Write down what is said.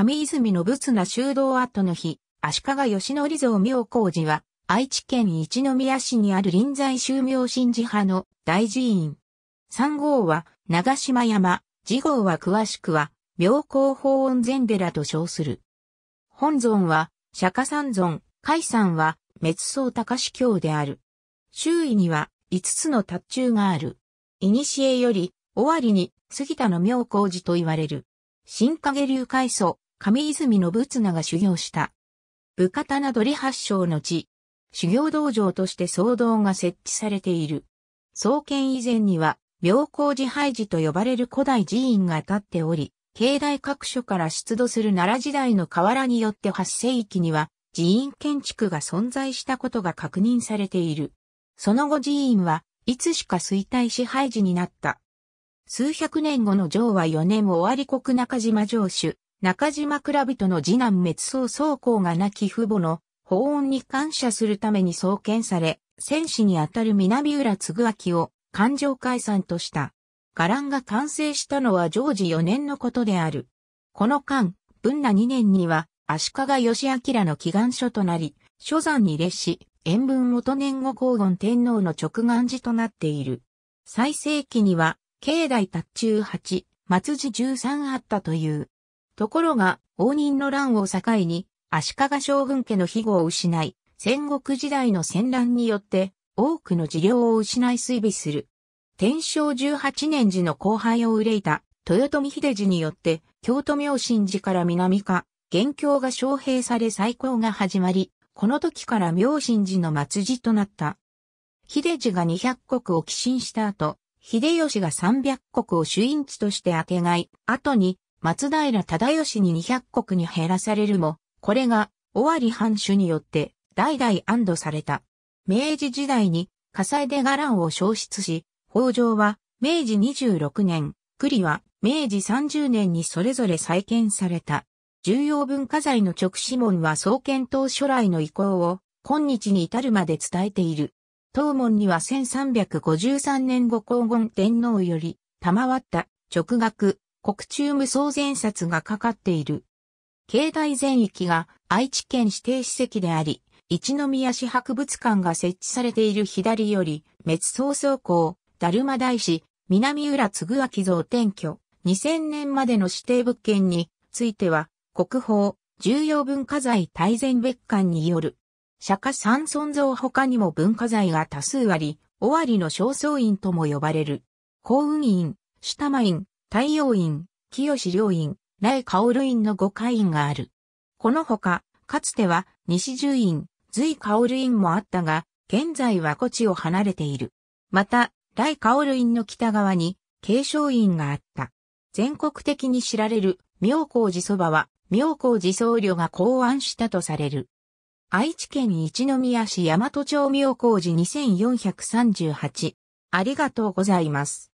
上泉の仏な修道跡の日、足利義則像妙高寺は、愛知県一宮市にある臨済宗明神寺派の大寺院。三号は長島山、次号は詳しくは、妙高法音禅寺と称する。本尊は、釈迦三尊、海山は、滅相高司教である。周囲には、五つの達中がある。古より、終わりに、杉田の妙高寺と言われる。新影流海祖、上泉信綱が修行した。武方などり発祥の地。修行道場として僧堂が設置されている。創建以前には、妙高寺廃寺と呼ばれる古代寺院が建っており、境内各所から出土する奈良時代の河原によって八世紀には、寺院建築が存在したことが確認されている。その後寺院はいつしか衰退支廃寺になった。数百年後の城は4年終わり国中島城主、中島倉人の次男滅相宗公が亡き父母の法恩に感謝するために創建され、戦士にあたる南浦嗣明を環状解散とした。伽藍が完成したのは常時4年のことである。この間、文那2年には足利義明の祈願書となり、諸山に列し、塩分元年後皇言天皇の直願寺となっている。最盛期には、境内達中8、松寺13あったという。ところが、応仁の乱を境に、足利将軍家の庇護を失い、戦国時代の戦乱によって、多くの事業を失い衰微する。天正18年時の後輩を憂いた、豊臣秀次によって、京都明神寺から南下、元凶が招聘され再興が始まり、この時から明神寺の末寺となった。秀次が200国を寄進した後、秀吉が300国を主因地として明けがい、後に松平忠義に200国に減らされるも、これが、尾張藩主によって、代々安堵された。明治時代に、火災で伽藍を消失し、北条は、明治26年、栗は、明治30年にそれぞれ再建された。重要文化財の直指門は創建当初来の意向を、今日に至るまで伝えている。当門には1353年後黄金天皇より、賜った直学、国中無双前札がかかっている。境内全域が愛知県指定史跡であり、一宮市博物館が設置されている左より、滅草港、だ達磨大師、南浦嗣明像転居、2000年までの指定物件については、国宝、重要文化財大善別館による、釈迦三尊像他にも文化財が多数あり、尾張の正倉院とも呼ばれる、幸運院、下間院、太陽院、清志良院、来薫院の5会院がある。このほか、かつては西十院、随薫院もあったが、現在は古地を離れている。また、来薫院の北側に、継承院があった。全国的に知られる妙高寺そばは、妙高寺僧侶が考案したとされる。愛知県一宮市大和町妙高寺2438。ありがとうございます。